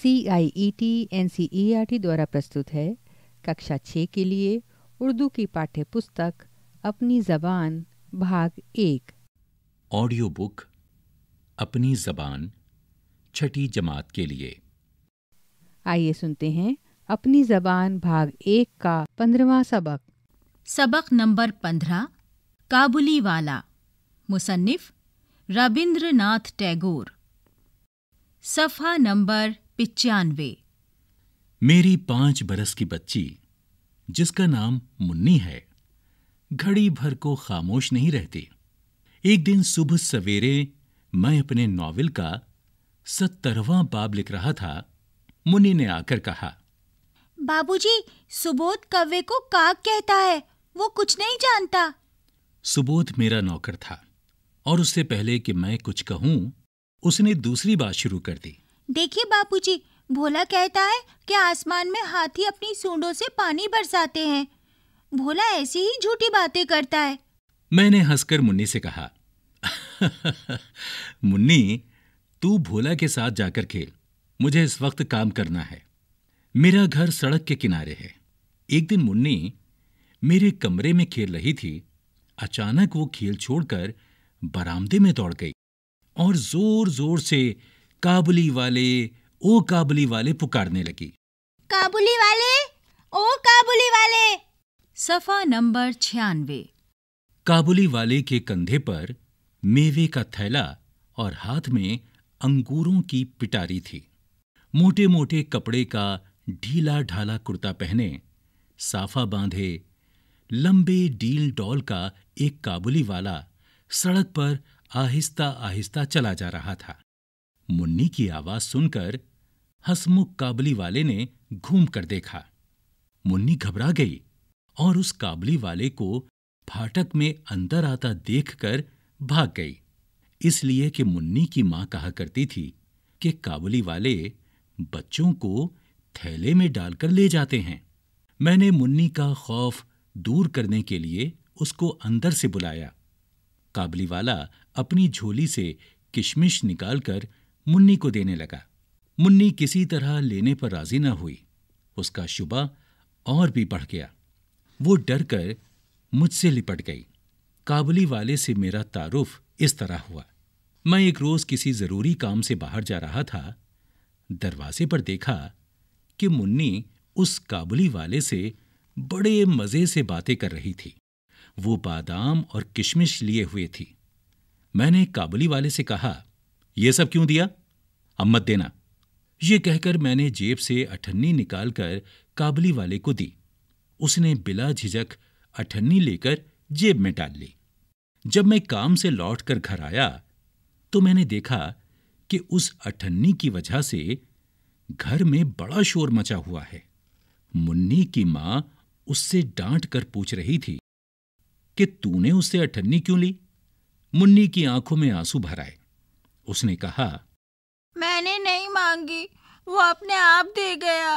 C I E T N C E R T द्वारा प्रस्तुत है कक्षा छः के लिए उर्दू की पाठ्य पुस्तक अपनी जबान भाग एक ऑडियो बुक अपनी जबान छठी जमात के लिए आइए सुनते हैं अपनी जबान भाग एक का पंद्रवा सबक सबक नंबर पंद्रह काबुली वाला मुसन्फ नाथ टैगोर सफ़ा नंबर पिचानवे मेरी पांच बरस की बच्ची जिसका नाम मुन्नी है घड़ी भर को खामोश नहीं रहती एक दिन सुबह सवेरे मैं अपने नॉवेल का सत्तरवां बाब लिख रहा था मुन्नी ने आकर कहा बाबूजी, सुबोध कव्वे को काक कहता है वो कुछ नहीं जानता सुबोध मेरा नौकर था और उससे पहले कि मैं कुछ कहूं उसने दूसरी बात शुरू कर दी देखिए बापूजी, भोला कहता है कि आसमान में हाथी अपनी सूंडों से पानी बरसाते हैं भोला ऐसी ही झूठी बातें करता है मैंने हंसकर मुन्नी से कहा मुन्नी तू भोला के साथ जाकर खेल मुझे इस वक्त काम करना है मेरा घर सड़क के किनारे है एक दिन मुन्नी मेरे कमरे में खेल रही थी अचानक वो खेल छोड़कर बरामदे में दौड़ गई और जोर जोर से काबुली वाले ओ काबुली वाले पुकारने लगी काबुली वाले ओ काबुली वाले सफा नंबर छियानवे काबुली वाले के कंधे पर मेवे का थैला और हाथ में अंगूरों की पिटारी थी मोटे मोटे कपड़े का ढीला ढाला कुर्ता पहने साफा बांधे लंबे डील डॉल का एक काबुली वाला सड़क पर आहिस्ता आहिस्ता चला जा रहा था मुन्नी की आवाज सुनकर हसमुख काबली वाले ने घूम कर देखा मुन्नी घबरा गई और उस काबली वाले को फाटक में अंदर आता देखकर भाग गई इसलिए कि मुन्नी की माँ कहा करती थी कि काबली वाले बच्चों को थैले में डालकर ले जाते हैं मैंने मुन्नी का खौफ दूर करने के लिए उसको अंदर से बुलाया काबली वाला अपनी झोली से किशमिश निकालकर मुन्नी को देने लगा मुन्नी किसी तरह लेने पर राजी न हुई उसका शुबा और भी बढ़ गया वो डर कर मुझसे लिपट गई काबुली वाले से मेरा तारुफ इस तरह हुआ मैं एक रोज किसी जरूरी काम से बाहर जा रहा था दरवाजे पर देखा कि मुन्नी उस काबुली वाले से बड़े मजे से बातें कर रही थी वो बादाम और किशमिश लिए हुए थी मैंने काबुली वाले से कहा ये सब क्यों दिया अब मत देना ये कहकर मैंने जेब से अठन्नी निकालकर काबली वाले को दी उसने बिला झिझक अठन्नी लेकर जेब में डाल ली जब मैं काम से लौटकर घर आया तो मैंने देखा कि उस अठन्नी की वजह से घर में बड़ा शोर मचा हुआ है मुन्नी की मां उससे डांट कर पूछ रही थी कि तूने उससे अठन्नी क्यों ली मुन्नी की आंखों में आंसू भर आए उसने कहा मैंने नहीं मांगी वो अपने आप दे गया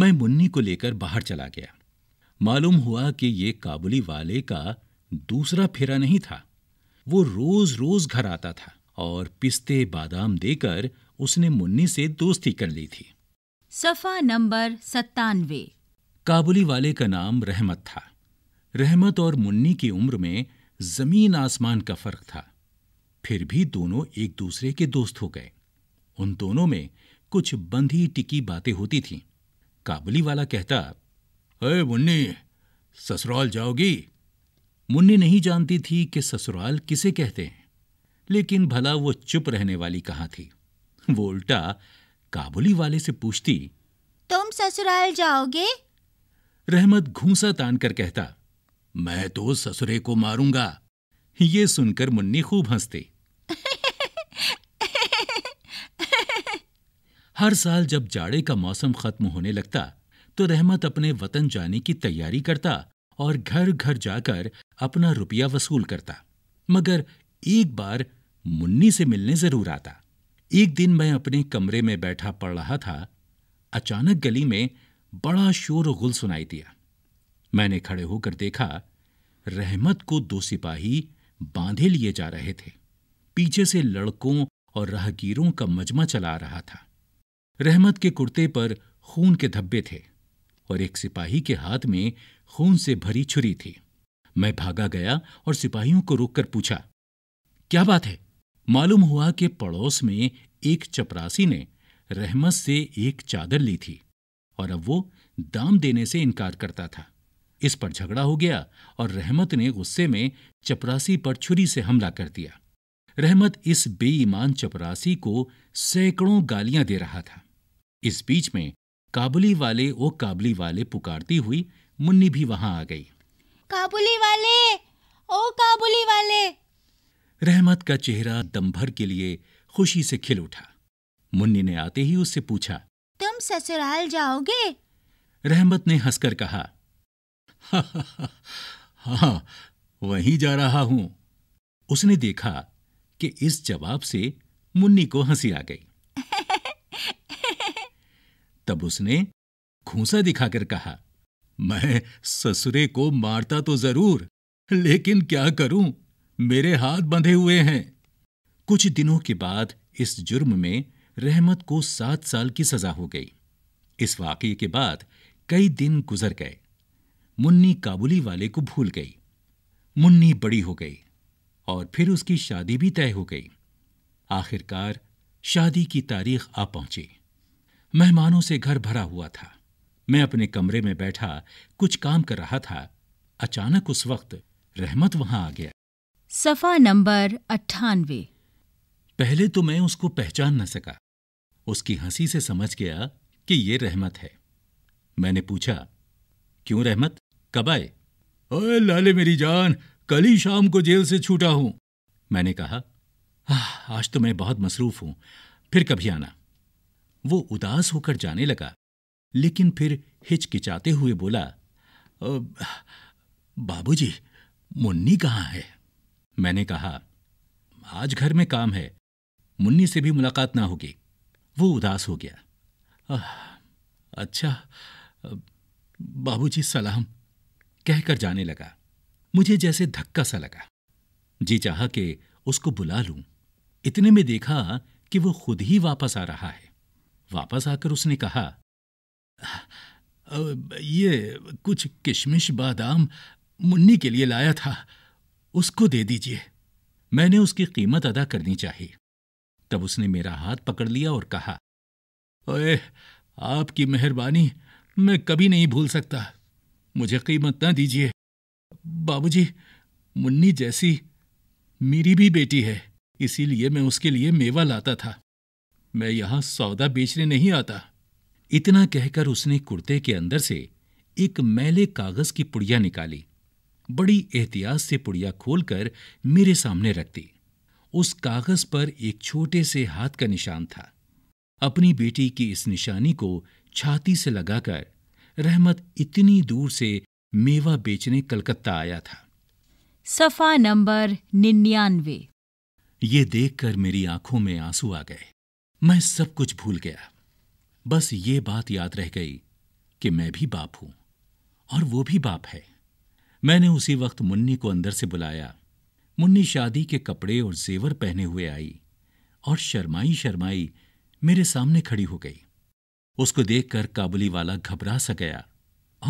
मैं मुन्नी को लेकर बाहर चला गया मालूम हुआ कि ये काबुली वाले का दूसरा फेरा नहीं था वो रोज रोज घर आता था और पिस्ते बादाम देकर उसने मुन्नी से दोस्ती कर ली थी सफा नंबर सत्तानवे काबुली वाले का नाम रहमत था रहमत और मुन्नी की उम्र में जमीन आसमान का फर्क था फिर भी दोनों एक दूसरे के दोस्त हो गए उन दोनों में कुछ बंधी टिकी बातें होती थीं। काबुली वाला कहता अरे मुन्नी ससुराल जाओगी मुन्नी नहीं जानती थी कि ससुराल किसे कहते हैं लेकिन भला वो चुप रहने वाली कहाँ थी वो उल्टा काबुली वाले से पूछती तुम ससुराल जाओगे रहमत घूसा तान कर कहता मैं तो ससुरे को मारूंगा ये सुनकर मुन्नी खूब हंसती हर साल जब जाड़े का मौसम खत्म होने लगता तो रहमत अपने वतन जाने की तैयारी करता और घर घर जाकर अपना रुपया वसूल करता मगर एक बार मुन्नी से मिलने जरूर आता एक दिन मैं अपने कमरे में बैठा पड़ रहा था अचानक गली में बड़ा शोर गुल सुनाई दिया मैंने खड़े होकर देखा रहमत को दो सिपाही बांधे लिए जा रहे थे पीछे से लड़कों और राहगीरों का मजमा चला रहा था रहमत के कुर्ते पर खून के धब्बे थे और एक सिपाही के हाथ में खून से भरी छुरी थी मैं भागा गया और सिपाहियों को रोककर पूछा क्या बात है मालूम हुआ कि पड़ोस में एक चपरासी ने रहमत से एक चादर ली थी और अब वो दाम देने से इनकार करता था इस पर झगड़ा हो गया और रहमत ने गुस्से में चपरासी पर छुरी से हमला कर दिया रहमत इस बेईमान चपरासी को सैकड़ों गालियां दे रहा था इस बीच में काबुली वाले ओ काबुली वाले पुकारती हुई मुन्नी भी वहां आ गई काबुली वाले ओ काबुली वाले रहमत का चेहरा दम भर के लिए खुशी से खिल उठा मुन्नी ने आते ही उससे पूछा तुम ससुराल जाओगे रहमत ने हंसकर कहा हाँ हा, हा, हाँ, वहीं जा रहा हूं उसने देखा कि इस जवाब से मुन्नी को हंसी आ गई तब उसने खूंसा दिखाकर कहा मैं ससुरे को मारता तो जरूर लेकिन क्या करूं मेरे हाथ बंधे हुए हैं कुछ दिनों के बाद इस जुर्म में रहमत को सात साल की सजा हो गई इस वाक्य के बाद कई दिन गुजर गए मुन्नी काबुली वाले को भूल गई मुन्नी बड़ी हो गई और फिर उसकी शादी भी तय हो गई आखिरकार शादी की तारीख आ पहुंची मेहमानों से घर भरा हुआ था मैं अपने कमरे में बैठा कुछ काम कर रहा था अचानक उस वक्त रहमत वहां आ गया सफा नंबर अट्ठानवे पहले तो मैं उसको पहचान न सका उसकी हंसी से समझ गया कि ये रहमत है मैंने पूछा क्यों रहमत कब आए ओए लाले मेरी जान कल ही शाम को जेल से छूटा हूं मैंने कहा आज तो मैं बहुत मसरूफ हूं फिर कभी आना वो उदास होकर जाने लगा लेकिन फिर हिचकिचाते हुए बोला बाबूजी, मुन्नी कहाँ है मैंने कहा आज घर में काम है मुन्नी से भी मुलाकात ना होगी वो उदास हो गया आ, अच्छा बाबूजी सलाम कहकर जाने लगा मुझे जैसे धक्का सा लगा जी चाह के उसको बुला लूं इतने में देखा कि वो खुद ही वापस आ रहा है वापस आकर उसने कहा ये कुछ किशमिश बादाम मुन्नी के लिए लाया था उसको दे दीजिए मैंने उसकी कीमत अदा करनी चाहिए तब उसने मेरा हाथ पकड़ लिया और कहा ओए आपकी मेहरबानी मैं कभी नहीं भूल सकता मुझे कीमत ना दीजिए बाबूजी मुन्नी जैसी मेरी भी बेटी है इसीलिए मैं उसके लिए मेवा लाता था मैं यहां सौदा बेचने नहीं आता इतना कहकर उसने कुर्ते के अंदर से एक मैले कागज की पुड़िया निकाली बड़ी एहतियात से पुड़िया खोलकर मेरे सामने रख दी उस कागज पर एक छोटे से हाथ का निशान था अपनी बेटी की इस निशानी को छाती से लगाकर रहमत इतनी दूर से मेवा बेचने कलकत्ता आया था सफा नंबर निन्यानवे ये देखकर मेरी आंखों में आंसू आ गए मैं सब कुछ भूल गया बस ये बात याद रह गई कि मैं भी बाप हूं और वो भी बाप है मैंने उसी वक्त मुन्नी को अंदर से बुलाया मुन्नी शादी के कपड़े और जेवर पहने हुए आई और शर्माई शर्माई मेरे सामने खड़ी हो गई उसको देखकर काबुली वाला घबरा सा गया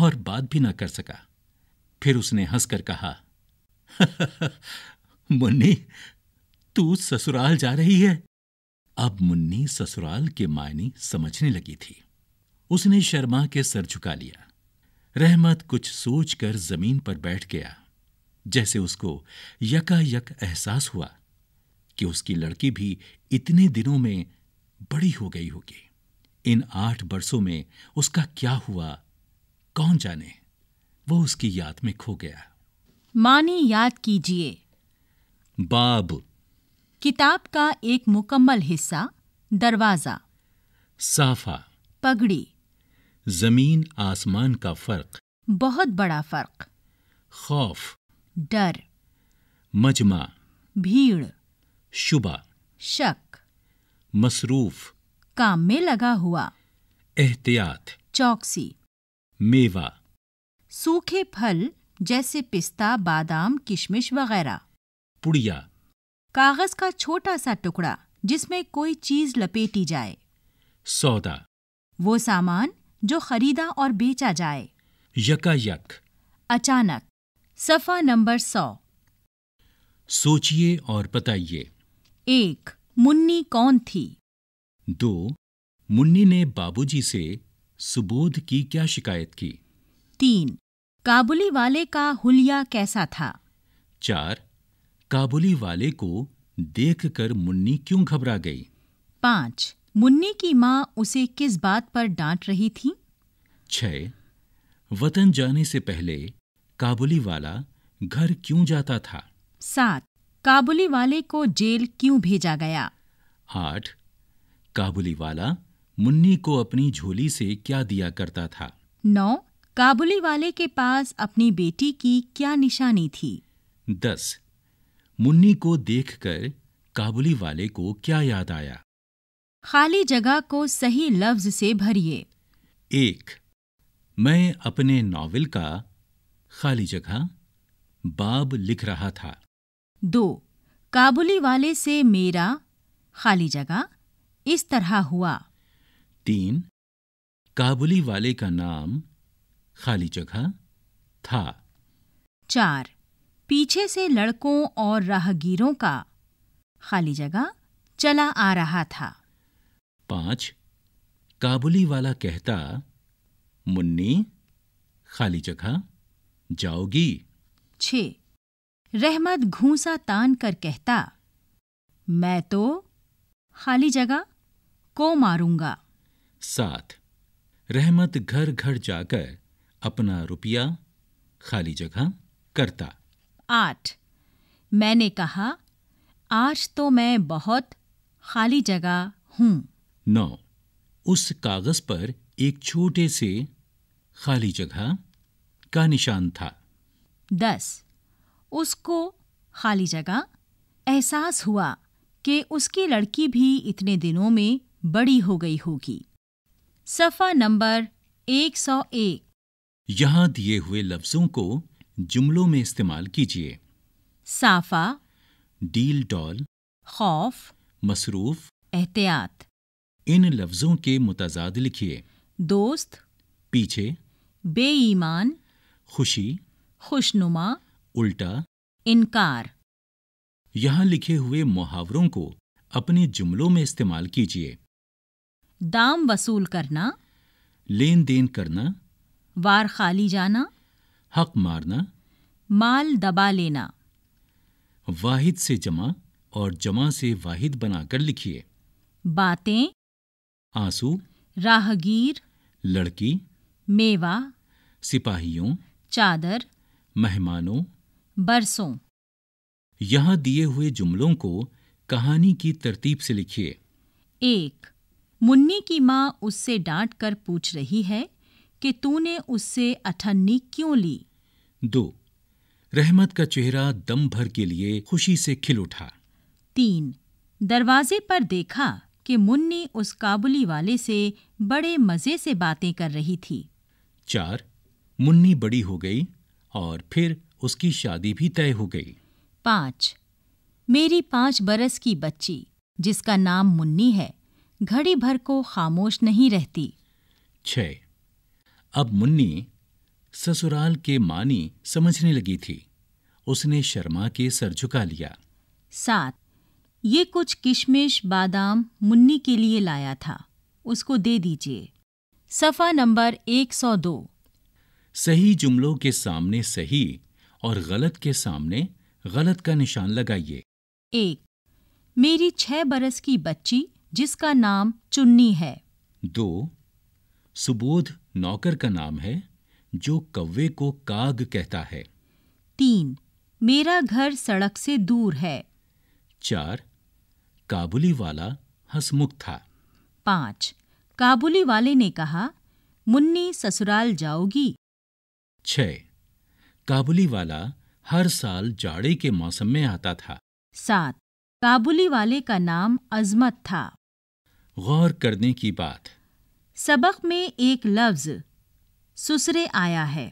और बात भी ना कर सका फिर उसने हंसकर कहा मुन्नी तू ससुराल जा रही है अब मुन्नी ससुराल के मायने समझने लगी थी उसने शर्मा के सर झुका लिया रहमत कुछ सोचकर जमीन पर बैठ गया जैसे उसको यकायक एहसास हुआ कि उसकी लड़की भी इतने दिनों में बड़ी हो गई होगी इन आठ बरसों में उसका क्या हुआ कौन जाने वो उसकी याद में खो गया मानी याद कीजिए बाब किताब का एक मुकम्मल हिस्सा दरवाजा साफा पगड़ी जमीन आसमान का फर्क बहुत बड़ा फर्क खौफ डर मजमा भीड़ शुबा शक मसरूफ काम में लगा हुआ एहतियात चौकसी मेवा सूखे फल जैसे पिस्ता बादाम किशमिश वगैरह पुड़िया कागज का छोटा सा टुकड़ा जिसमें कोई चीज लपेटी जाए सौदा वो सामान जो खरीदा और बेचा जाए यकायक अचानक सफा नंबर सौ सोचिए और बताइए एक मुन्नी कौन थी दो मुन्नी ने बाबूजी से सुबोध की क्या शिकायत की तीन काबुली वाले का हुलिया कैसा था चार काबुली वाले को देखकर मुन्नी क्यों घबरा गई पाँच मुन्नी की माँ उसे किस बात पर डांट रही थी छ वतन जाने से पहले काबुली वाला घर क्यों जाता था सात काबुली वाले को जेल क्यों भेजा गया आठ काबुली वाला मुन्नी को अपनी झोली से क्या दिया करता था नौ काबुली वाले के पास अपनी बेटी की क्या निशानी थी दस मुन्नी को देखकर काबुली वाले को क्या याद आया खाली जगह को सही लफ्ज से भरिए एक मैं अपने नॉवेल का खाली जगह बाब लिख रहा था दो काबुली वाले से मेरा खाली जगह इस तरह हुआ तीन काबुली वाले का नाम खाली जगह था चार पीछे से लड़कों और राहगीरों का खाली जगह चला आ रहा था पांच काबुली वाला कहता मुन्नी खाली जगह जाओगी छ रहमत घूसा तान कर कहता मैं तो खाली जगह को मारूंगा सात रहमत घर घर जाकर अपना रुपया खाली जगह करता आठ मैंने कहा आज तो मैं बहुत खाली जगह हूँ नौ उस कागज पर एक छोटे से खाली जगह का निशान था दस उसको खाली जगह एहसास हुआ कि उसकी लड़की भी इतने दिनों में बड़ी हो गई होगी सफ़ा नंबर 101 यहाँ दिए हुए लफ्ज़ों को जुमलों में इस्तेमाल कीजिए साफा डील डॉल खौफ मसरूफ एहतियात इन लफ्ज़ों के मुतजाद लिखिए दोस्त पीछे बेईमान खुशी खुशनुमा उल्टा इनकार यहाँ लिखे हुए मुहावरों को अपने जुमलों में इस्तेमाल कीजिए दाम वसूल करना लेन देन करना वार खाली जाना हक मारना माल दबा लेना वाहिद से जमा और जमा से वाहिद बनाकर लिखिए बातें आंसू राहगीर लड़की मेवा सिपाहियों चादर मेहमानों बरसों यहाँ दिए हुए जुमलों को कहानी की तरतीब से लिखिए एक मुन्नी की माँ उससे डांट कर पूछ रही है कि तूने उससे अठन्नी क्यों ली दो रहमत का चेहरा दम भर के लिए खुशी से खिल उठा तीन दरवाजे पर देखा कि मुन्नी उस काबुली वाले से बड़े मजे से बातें कर रही थी चार मुन्नी बड़ी हो गई और फिर उसकी शादी भी तय हो गई पांच मेरी पांच बरस की बच्ची जिसका नाम मुन्नी है घड़ी भर को खामोश नहीं रहती छः अब मुन्नी ससुराल के मानी समझने लगी थी उसने शर्मा के सर झुका लिया सात ये कुछ किशमिश बादाम मुन्नी के लिए लाया था उसको दे दीजिए सफ़ा नंबर 102 सही जुमलों के सामने सही और गलत के सामने गलत का निशान लगाइए एक मेरी छह बरस की बच्ची जिसका नाम चुन्नी है दो सुबोध नौकर का नाम है जो कव्वे को काग कहता है तीन मेरा घर सड़क से दूर है चार काबुली वाला हसमुख था पाँच काबुली वाले ने कहा मुन्नी ससुराल जाओगी छह काबुली वाला हर साल जाड़े के मौसम में आता था सात काबुली वाले का नाम अजमत था गौर करने की बात सबक में एक लफ्ज़ सुसरे आया है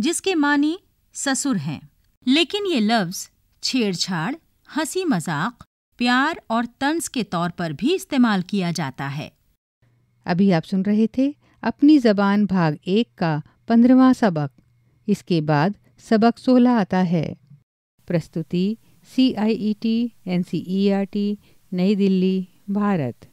जिसके मानी ससुर हैं लेकिन ये लफ्ज़ छेड़छाड़ हंसी मजाक प्यार और तंज के तौर पर भी इस्तेमाल किया जाता है अभी आप सुन रहे थे अपनी जबान भाग एक का पंद्रवा सबक इसके बाद सबक सोलह आता है प्रस्तुति C I E T N C E R T नई दिल्ली भारत